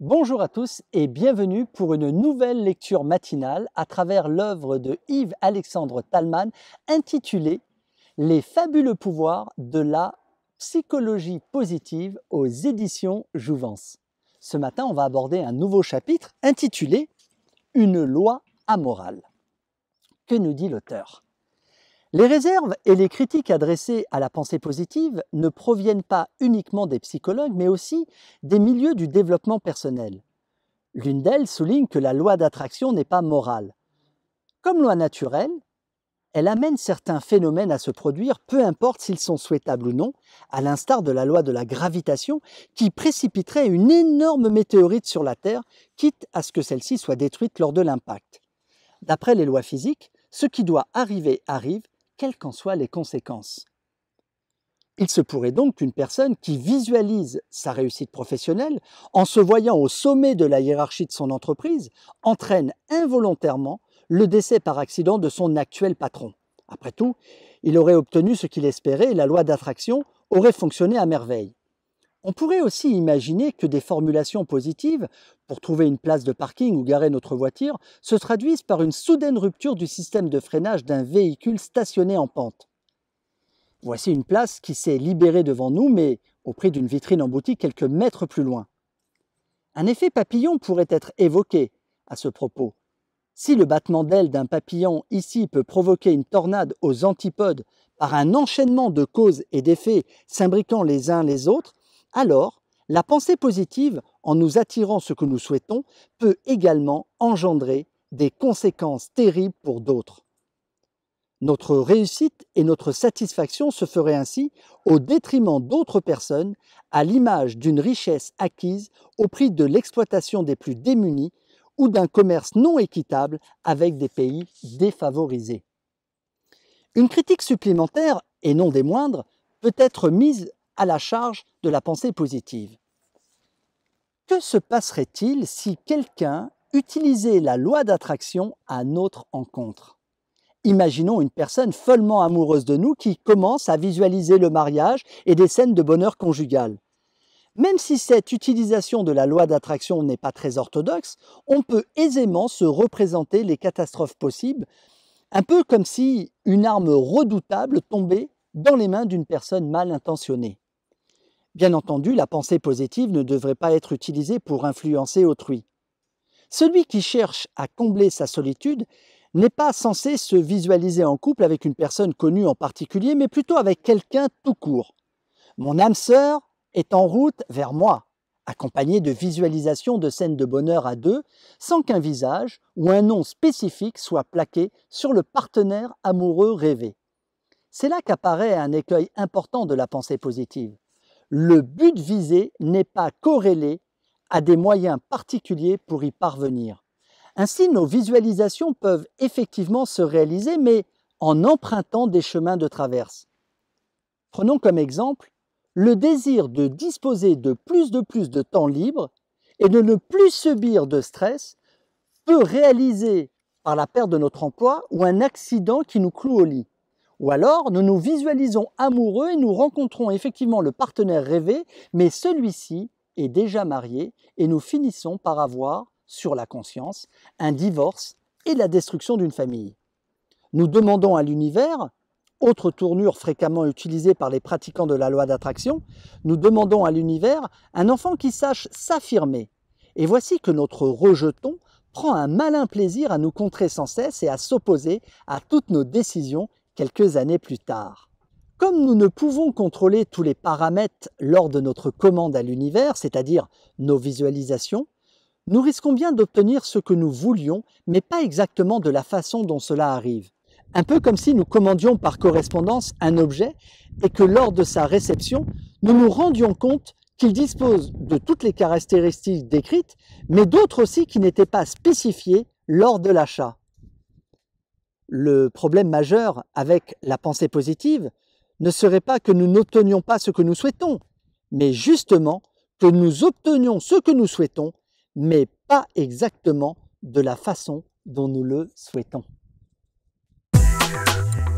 Bonjour à tous et bienvenue pour une nouvelle lecture matinale à travers l'œuvre de Yves-Alexandre Talman intitulée Les fabuleux pouvoirs de la psychologie positive aux éditions Jouvence. Ce matin, on va aborder un nouveau chapitre intitulé une loi amorale. Que nous dit l'auteur Les réserves et les critiques adressées à la pensée positive ne proviennent pas uniquement des psychologues, mais aussi des milieux du développement personnel. L'une d'elles souligne que la loi d'attraction n'est pas morale. Comme loi naturelle, elle amène certains phénomènes à se produire, peu importe s'ils sont souhaitables ou non, à l'instar de la loi de la gravitation qui précipiterait une énorme météorite sur la Terre, quitte à ce que celle-ci soit détruite lors de l'impact. D'après les lois physiques, ce qui doit arriver arrive, quelles qu'en soient les conséquences. Il se pourrait donc qu'une personne qui visualise sa réussite professionnelle en se voyant au sommet de la hiérarchie de son entreprise entraîne involontairement le décès par accident de son actuel patron. Après tout, il aurait obtenu ce qu'il espérait et la loi d'attraction aurait fonctionné à merveille. On pourrait aussi imaginer que des formulations positives, pour trouver une place de parking ou garer notre voiture, se traduisent par une soudaine rupture du système de freinage d'un véhicule stationné en pente. Voici une place qui s'est libérée devant nous, mais au prix d'une vitrine en boutique quelques mètres plus loin. Un effet papillon pourrait être évoqué à ce propos, si le battement d'aile d'un papillon ici peut provoquer une tornade aux antipodes par un enchaînement de causes et d'effets s'imbriquant les uns les autres, alors la pensée positive, en nous attirant ce que nous souhaitons, peut également engendrer des conséquences terribles pour d'autres. Notre réussite et notre satisfaction se feraient ainsi au détriment d'autres personnes, à l'image d'une richesse acquise au prix de l'exploitation des plus démunis ou d'un commerce non équitable avec des pays défavorisés. Une critique supplémentaire, et non des moindres, peut être mise à la charge de la pensée positive. Que se passerait-il si quelqu'un utilisait la loi d'attraction à notre encontre Imaginons une personne follement amoureuse de nous qui commence à visualiser le mariage et des scènes de bonheur conjugal. Même si cette utilisation de la loi d'attraction n'est pas très orthodoxe, on peut aisément se représenter les catastrophes possibles, un peu comme si une arme redoutable tombait dans les mains d'une personne mal intentionnée. Bien entendu, la pensée positive ne devrait pas être utilisée pour influencer autrui. Celui qui cherche à combler sa solitude n'est pas censé se visualiser en couple avec une personne connue en particulier, mais plutôt avec quelqu'un tout court. Mon âme sœur est en route vers moi, accompagné de visualisations de scènes de bonheur à deux, sans qu'un visage ou un nom spécifique soit plaqué sur le partenaire amoureux rêvé. C'est là qu'apparaît un écueil important de la pensée positive. Le but visé n'est pas corrélé à des moyens particuliers pour y parvenir. Ainsi, nos visualisations peuvent effectivement se réaliser, mais en empruntant des chemins de traverse. Prenons comme exemple le désir de disposer de plus de plus de temps libre et de ne plus subir de stress peut réaliser par la perte de notre emploi ou un accident qui nous cloue au lit. Ou alors, nous nous visualisons amoureux et nous rencontrons effectivement le partenaire rêvé, mais celui-ci est déjà marié et nous finissons par avoir, sur la conscience, un divorce et la destruction d'une famille. Nous demandons à l'univers autre tournure fréquemment utilisée par les pratiquants de la loi d'attraction, nous demandons à l'univers un enfant qui sache s'affirmer. Et voici que notre rejeton prend un malin plaisir à nous contrer sans cesse et à s'opposer à toutes nos décisions quelques années plus tard. Comme nous ne pouvons contrôler tous les paramètres lors de notre commande à l'univers, c'est-à-dire nos visualisations, nous risquons bien d'obtenir ce que nous voulions, mais pas exactement de la façon dont cela arrive. Un peu comme si nous commandions par correspondance un objet et que lors de sa réception, nous nous rendions compte qu'il dispose de toutes les caractéristiques décrites, mais d'autres aussi qui n'étaient pas spécifiées lors de l'achat. Le problème majeur avec la pensée positive ne serait pas que nous n'obtenions pas ce que nous souhaitons, mais justement que nous obtenions ce que nous souhaitons, mais pas exactement de la façon dont nous le souhaitons. Yeah.